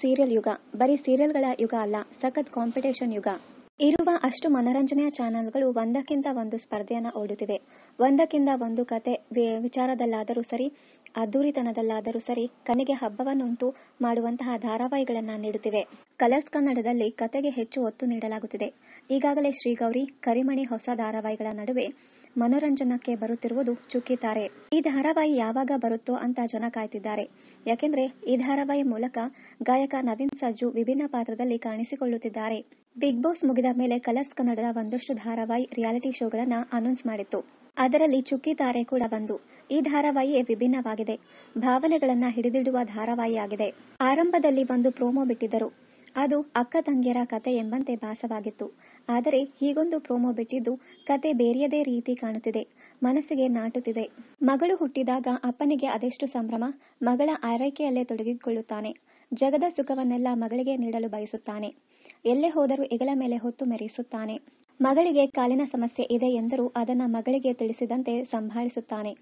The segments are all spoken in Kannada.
ಸೀರಿಯಲ್ ಯುಗ ಬರೀ ಸೀರಿಯಲ್ಗಳ ಯುಗ ಅಲ್ಲ ಸಖತ್ ಕಾಂಪಿಟೇಷನ್ ಯುಗ ಇರುವ ಅಷ್ಟು ಮನರಂಜನೆಯ ಚಾನೆಲ್ಗಳು ಒಂದಕ್ಕಿಂತ ಒಂದು ಸ್ಪರ್ಧೆಯನ್ನು ಓಡುತ್ತಿವೆ ಒಂದಕ್ಕಿಂತ ಒಂದು ಕತೆ ವಿಚಾರದಲ್ಲಾದರೂ ಸರಿ ಅದ್ದೂರಿತನದಲ್ಲಾದರೂ ಸರಿ ಕನೆಗೆ ಹಬ್ಬವನ್ನುಂಟು ಮಾಡುವಂತಹ ಧಾರಾವಾಹಿಗಳನ್ನು ನೀಡುತ್ತಿವೆ ಕಲರ್ಸ್ ಕನ್ನಡದಲ್ಲಿ ಕತೆಗೆ ಹೆಚ್ಚು ಒತ್ತು ನೀಡಲಾಗುತ್ತಿದೆ ಈಗಾಗಲೇ ಶ್ರೀಗೌರಿ ಕರಿಮಣಿ ಹೊಸ ಧಾರಾವಾಹಿಗಳ ನಡುವೆ ಮನೋರಂಜನಕ್ಕೆ ಬರುತ್ತಿರುವುದು ಚುಕ್ಕಿತಾರೆ ಈ ಧಾರಾವಾಹಿ ಯಾವಾಗ ಬರುತ್ತೋ ಅಂತ ಜನ ಕಾಯ್ತಿದ್ದಾರೆ ಯಾಕೆಂದ್ರೆ ಈ ಧಾರಾವಾಹಿ ಮೂಲಕ ಗಾಯಕ ನವೀನ್ ಸಜ್ಜು ವಿಭಿನ್ನ ಪಾತ್ರದಲ್ಲಿ ಕಾಣಿಸಿಕೊಳ್ಳುತ್ತಿದ್ದಾರೆ ಬಿಗ್ ಬಾಸ್ ಮುಗಿದ ಮೇಲೆ ಕಲರ್ಸ್ ಕನ್ನಡದ ಒಂದಷ್ಟು ಧಾರಾವಾಹಿ ರಿಯಾಲಿಟಿ ಶೋಗಳನ್ನ ಅನೌನ್ಸ್ ಮಾಡಿತ್ತು ಅದರಲ್ಲಿ ಚುಕ್ಕಿ ತಾರೆ ಕೂಡ ಬಂದು ಈ ಧಾರಾವಾಹಿಯೇ ವಿಭಿನ್ನವಾಗಿದೆ ಭಾವನೆಗಳನ್ನ ಹಿಡಿದಿಡುವ ಧಾರಾವಾಹಿಯಾಗಿದೆ ಆರಂಭದಲ್ಲಿ ಒಂದು ಪ್ರೋಮೋ ಬಿಟ್ಟಿದ್ದರು ಅದು ಅಕ್ಕ ತಂಗಿಯರ ಕತೆ ಎಂಬಂತೆ ಭಾಸವಾಗಿತ್ತು ಆದರೆ ಹೀಗೊಂದು ಪ್ರೋಮೋ ಬಿಟ್ಟಿದ್ದು ಕತೆ ಬೇರೆಯದೇ ರೀತಿ ಕಾಣುತ್ತಿದೆ ಮನಸ್ಸಿಗೆ ನಾಟುತ್ತಿದೆ ಮಗಳು ಹುಟ್ಟಿದಾಗ ಅಪ್ಪನಿಗೆ ಅದೆಷ್ಟು ಸಂಭ್ರಮ ಮಗಳ ಆರೈಕೆಯಲ್ಲೇ ತೊಡಗಿಕೊಳ್ಳುತ್ತಾನೆ ಜಗದ ಸುಖವನ್ನೆಲ್ಲ ಮಗಳಿಗೆ ನೀಡಲು ಬಯಸುತ್ತಾನೆ ಎಲ್ಲೇ ಹೋದರೂ ಹೆಗಲ ಮೇಲೆ ಹೊತ್ತು ಮೆರೆಯಿಸುತ್ತಾನೆ ಮಗಳಿಗೆ ಕಾಲಿನ ಸಮಸ್ಯೆ ಇದೆ ಎಂದರೂ ಅದನ್ನ ಮಗಳಿಗೆ ತಿಳಿಸಿದಂತೆ ಸಂಭಾಳಿಸುತ್ತಾನೆ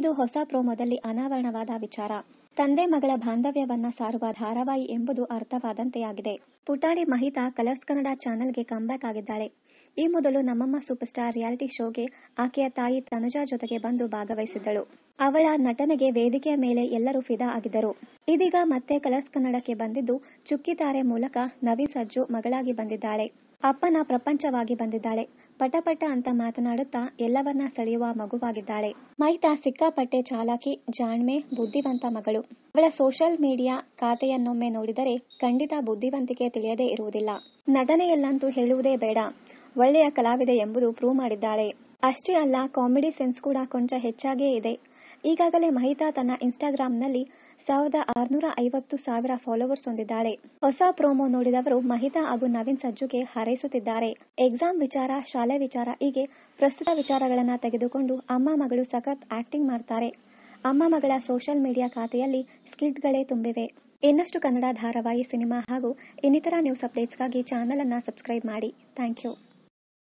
ಇದು ಹೊಸ ಪ್ರೋಮೋದಲ್ಲಿ ಅನಾವರಣವಾದ ವಿಚಾರ ತಂದೆ ಮಗಳ ಬಾಂಧವ್ಯವನ್ನ ಸಾರುವ ಧಾರಾವಾಹಿ ಎಂಬುದು ಅರ್ಥವಾದಂತೆಯಾಗಿದೆ ಪುಟಾಣಿ ಮಹಿತಾ ಕಲರ್ಸ್ ಕನ್ನಡ ಚಾನೆಲ್ಗೆ ಕಂಬ್ಯಾಕ್ ಆಗಿದ್ದಾಳೆ ಈ ಮೊದಲು ನಮ್ಮಮ್ಮ ಸೂಪರ್ ಸ್ಟಾರ್ ರಿಯಾಲಿಟಿ ಶೋಗೆ ಆಕೆಯ ತಾಯಿ ತನುಜಾ ಜೊತೆಗೆ ಬಂದು ಭಾಗವಹಿಸಿದ್ದಳು ಅವಳ ನಟನೆಗೆ ವೇದಿಕೆಯ ಮೇಲೆ ಎಲ್ಲರೂ ಫಿದಾ ಆಗಿದ್ದರು ಇದೀಗ ಮತ್ತೆ ಕಲರ್ಸ್ ಕನ್ನಡಕ್ಕೆ ಬಂದಿದ್ದು ಚುಕ್ಕಿತಾರೆ ಮೂಲಕ ನವೀನ್ ಸಜ್ಜು ಮಗಳಾಗಿ ಬಂದಿದ್ದಾಳೆ ಅಪ್ಪನ ಪ್ರಪಂಚವಾಗಿ ಬಂದಿದ್ದಾಳೆ ಪಟಪಟ ಅಂತ ಮಾತನಾಡುತ್ತಾ ಎಲ್ಲವನ್ನ ಸೆಳೆಯುವ ಮಗುವಾಗಿದ್ದಾಳೆ ಮೈತಾ ಸಿಕ್ಕಾಪಟ್ಟೆ ಚಾಲಾಕಿ ಜಾಣ್ಮೆ ಬುದ್ಧಿವಂತ ಮಗಳು ಅವಳ ಸೋಷಿಯಲ್ ಮೀಡಿಯಾ ಖಾತೆಯನ್ನೊಮ್ಮೆ ನೋಡಿದರೆ ಖಂಡಿತ ಬುದ್ಧಿವಂತಿಕೆ ತಿಳಿಯದೇ ಇರುವುದಿಲ್ಲ ನಟನೆಯಲ್ಲಂತೂ ಹೇಳುವುದೇ ಬೇಡ ಒಳ್ಳೆಯ ಕಲಾವಿದೆ ಎಂಬುದು ಪ್ರೂವ್ ಮಾಡಿದ್ದಾಳೆ ಅಷ್ಟೇ ಅಲ್ಲ ಕಾಮಿಡಿ ಸೆನ್ಸ್ ಕೂಡ ಕೊಂಚ ಹೆಚ್ಚಾಗೇ ಇದೆ ಈಗಾಗಲೇ ಮಹಿತಾ ತನ್ನ ಇನ್ಸ್ಟಾಗ್ರಾಂನಲ್ಲಿ ಸಾವಿರದ ಆರುನೂರ ಐವತ್ತು ಸಾವಿರ ಫಾಲೋವರ್ಸ್ ಹೊಂದಿದ್ದಾಳೆ ಹೊಸ ಪ್ರೋಮೋ ನೋಡಿದವರು ಮಹಿತಾ ಹಾಗೂ ನವೀನ್ ಸಜ್ಜುಗೆ ಹಾರೈಸುತ್ತಿದ್ದಾರೆ ಎಕ್ಸಾಮ್ ವಿಚಾರ ಶಾಲೆ ವಿಚಾರ ಹೀಗೆ ಪ್ರಸ್ತುತ ವಿಚಾರಗಳನ್ನ ತೆಗೆದುಕೊಂಡು ಅಮ್ಮ ಮಗಳು ಸಖತ್ ಆಕ್ಟಿಂಗ್ ಮಾಡ್ತಾರೆ ಅಮ್ಮ ಮಗಳ ಸೋಷಿಯಲ್ ಮೀಡಿಯಾ ಖಾತೆಯಲ್ಲಿ ಸ್ಕಿಟ್ಗಳೇ ತುಂಬಿವೆ ಇನ್ನಷ್ಟು ಕನ್ನಡ ಧಾರಾವಾಹಿ ಸಿನಿಮಾ ಹಾಗೂ ಇನ್ನಿತರ ನ್ಯೂಸ್ ಅಪ್ಡೇಟ್ಸ್ಗಾಗಿ ಚಾನಲ್ ಅನ್ನು ಸಬ್ಸ್ಕ್ರೈಬ್ ಮಾಡಿ ಥ್ಯಾಂಕ್ ಯು